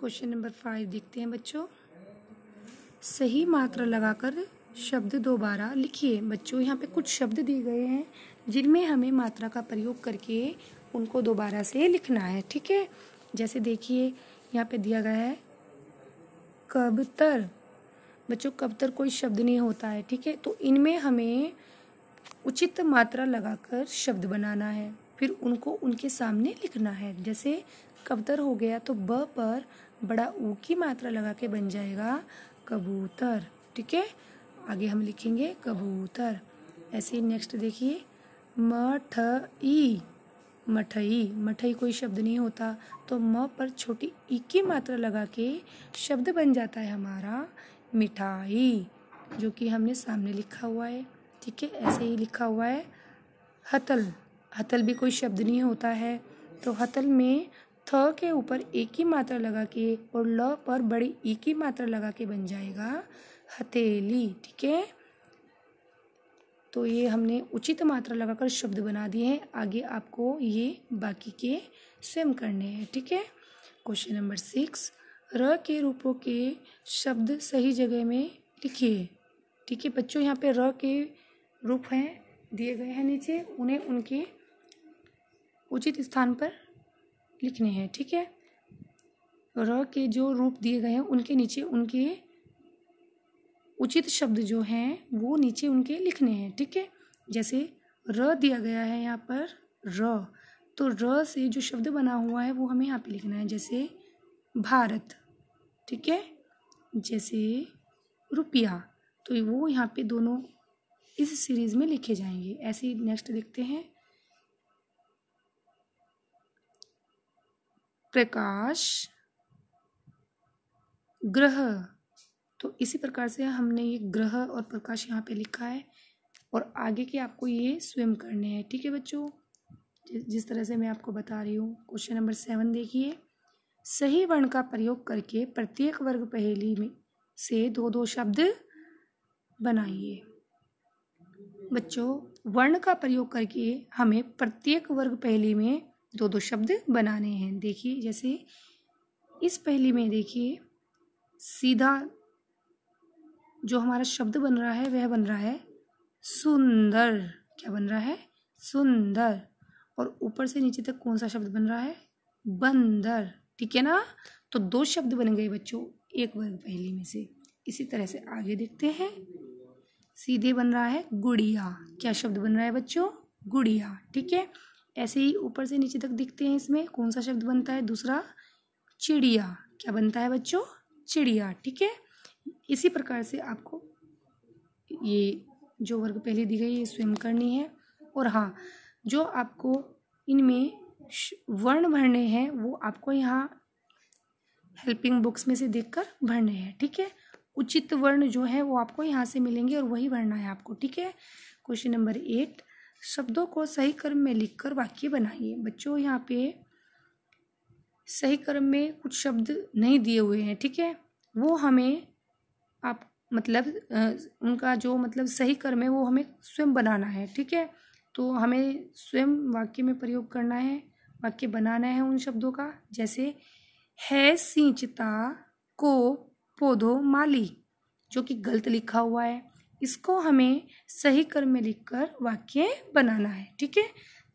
question number five देखते हैं बच्चों सही मात्रा लगाकर शब्द दोबारा लिखिए बच्चों यहाँ पे कुछ शब्द दिए गए हैं जिनमें हमें मात्रा का प्रयोग करके उनको दोबारा से लिखना है ठीक है जैसे देखिए यहाँ पे दिया गया है कबतर बच्चों कबतर कोई शब्द नहीं होता है ठीक है तो इनमें हमें उचित मात्रा लगाकर शब्द बनाना है फिर उनको उनके सामने लिखना है जैसे कबूतर हो गया तो ब पर बड़ा ऊ की मात्रा लगा के बन जाएगा कबूतर ठीक है आगे हम लिखेंगे कबूतर ऐसे ही नेक्स्ट देखिए मठई मठई मठई कोई शब्द नहीं होता तो म पर छोटी ई की मात्रा लगा के शब्द बन जाता है हमारा मिठाई जो कि हमने सामने लिखा हुआ है ठीक है ऐसे ही लिखा हुआ है हतल हतल भी कोई शब्द नहीं होता है तो हतल में थ के ऊपर एक ही मात्रा लगा के और ल पर बड़ी ई की मात्रा लगा के बन जाएगा हथेली ठीक है तो ये हमने उचित मात्रा लगाकर शब्द बना दिए हैं आगे आपको ये बाकी के स्वयं करने हैं ठीक है क्वेश्चन नंबर सिक्स र के रूपों के शब्द सही जगह में लिखिए ठीक है बच्चों यहाँ पे र के रूप हैं दिए गए हैं नीचे उन्हें उनके उचित स्थान पर लिखने हैं ठीक है र के जो रूप दिए गए हैं उनके नीचे उनके उचित शब्द जो हैं वो नीचे उनके लिखने हैं ठीक है जैसे र दिया गया है यहाँ पर र तो र से जो शब्द बना हुआ है वो हमें यहाँ पे लिखना है जैसे भारत ठीक है जैसे रुपया तो वो यहाँ पे दोनों इस सीरीज़ में लिखे जाएंगे ऐसे ही नेक्स्ट देखते हैं प्रकाश ग्रह तो इसी प्रकार से हमने ये ग्रह और प्रकाश यहाँ पे लिखा है और आगे के आपको ये स्विम करने हैं ठीक है बच्चों जिस तरह से मैं आपको बता रही हूँ क्वेश्चन नंबर सेवन देखिए सही वर्ण का प्रयोग करके प्रत्येक वर्ग पहेली में से दो दो शब्द बनाइए बच्चों वर्ण का प्रयोग करके हमें प्रत्येक वर्ग पहेली में दो दो शब्द बनाने हैं देखिए जैसे इस पहली में देखिए सीधा जो हमारा शब्द बन रहा है वह बन रहा है सुंदर क्या बन रहा है सुंदर और ऊपर से नीचे तक कौन सा शब्द बन रहा है बंदर ठीक है ना तो दो शब्द बन गए बच्चों एक वर्ग पहली में से इसी तरह से आगे देखते हैं सीधे बन रहा है गुड़िया क्या शब्द बन रहा है बच्चों गुड़िया ठीक है ऐसे ही ऊपर से नीचे तक दिखते हैं इसमें कौन सा शब्द बनता है दूसरा चिड़िया क्या बनता है बच्चों चिड़िया ठीक है इसी प्रकार से आपको ये जो वर्ग पहले दी गई ये स्वयं करनी है और हाँ जो आपको इनमें वर्ण भरने हैं वो आपको यहाँ हेल्पिंग बुक्स में से देखकर भरने हैं ठीक है उचित वर्ण जो है वो आपको यहाँ से मिलेंगे और वही भरना है आपको ठीक है क्वेश्चन नंबर एट शब्दों को सही क्रम में लिखकर वाक्य बनाइए बच्चों यहाँ पे सही क्रम में कुछ शब्द नहीं दिए हुए हैं ठीक है वो हमें आप मतलब उनका जो मतलब सही क्रम है वो हमें स्वयं बनाना है ठीक है तो हमें स्वयं वाक्य में प्रयोग करना है वाक्य बनाना है उन शब्दों का जैसे है सिंचता को पौधों माली जो कि गलत लिखा हुआ है इसको हमें सही क्रम में लिखकर वाक्य बनाना है ठीक है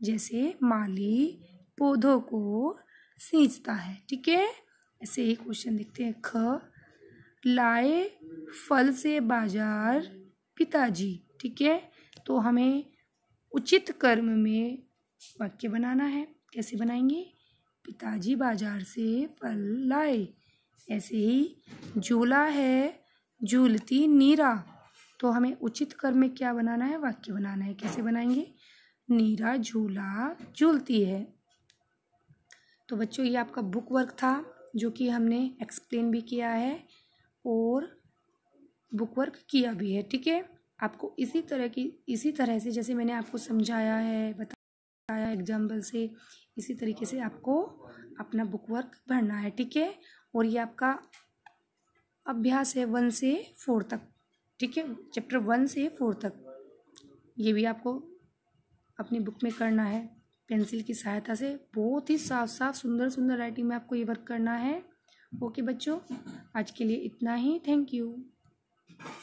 जैसे माली पौधों को सींचता है ठीक है ऐसे ही क्वेश्चन देखते हैं ख लाए फल से बाजार पिताजी ठीक है तो हमें उचित कर्म में वाक्य बनाना है कैसे बनाएंगे पिताजी बाजार से फल लाए ऐसे ही झूला है झूलती नीरा तो हमें उचित कर्म में क्या बनाना है वाक्य बनाना है कैसे बनाएंगे नीरा झूला झूलती है तो बच्चों ये आपका बुक वर्क था जो कि हमने एक्सप्लेन भी किया है और बुक वर्क किया भी है ठीक है आपको इसी तरह की इसी तरह से जैसे मैंने आपको समझाया है बताया एग्जाम्पल से इसी तरीके से आपको अपना बुक वर्क भरना है ठीक है और ये आपका अभ्यास है वन से फोर तक ठीक है चैप्टर वन से फोर तक ये भी आपको अपनी बुक में करना है पेंसिल की सहायता से बहुत ही साफ साफ सुंदर सुंदर राइटिंग में आपको ये वर्क करना है ओके बच्चों आज के लिए इतना ही थैंक यू